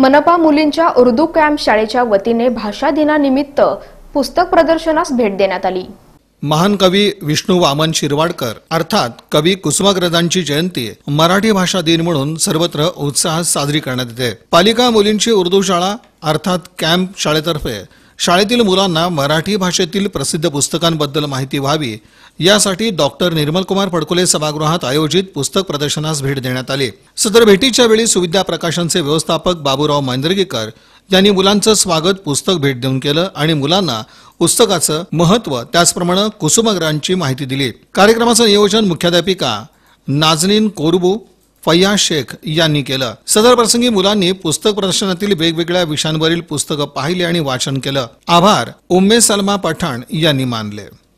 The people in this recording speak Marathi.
मनपा मुलींच्या उर्दू कॅम्प शाळेच्या वतीने भाषा दिनानिमित्त पुस्तक प्रदर्शनास भेट देण्यात आली महान कवी विष्णू वामन शिरवाडकर अर्थात कवी कुसुमाग्रजांची जयंती मराठी भाषा दिन म्हणून सर्वत्र उत्साहात साजरी करण्यात येते पालिका मुलींची उर्दू शाळा अर्थात कॅम्प शाळेतर्फे शाळेतील मुलांना मराठी भाषेतील प्रसिद्ध पुस्तकांबद्दल माहिती व्हावी यासाठी डॉक्टर निर्मलकुमार फडकुले सभागृहात आयोजित पुस्तक प्रदर्शनास भेट देण्यात आली सदर भेटीच्या वेळी सुविधा प्रकाशनचे व्यवस्थापक बाबूराव मांजरगीकर यांनी मुलांचं स्वागत पुस्तक भेट देऊन केलं आणि मुलांना पुस्तकाचं महत्व त्याचप्रमाणे कुसुमग्रांची माहिती दिली कार्यक्रमाचं नियोजन मुख्याध्यापिका नाजनीन कोरबू फय्या शेख यांनी केलं सदर प्रसंगी मुलांनी पुस्तक प्रदर्शनातील वेगवेगळ्या विषयांवरील पुस्तकं पाहिली आणि वाचन केलं आभार उम्मे सलमा पठाण यांनी मानले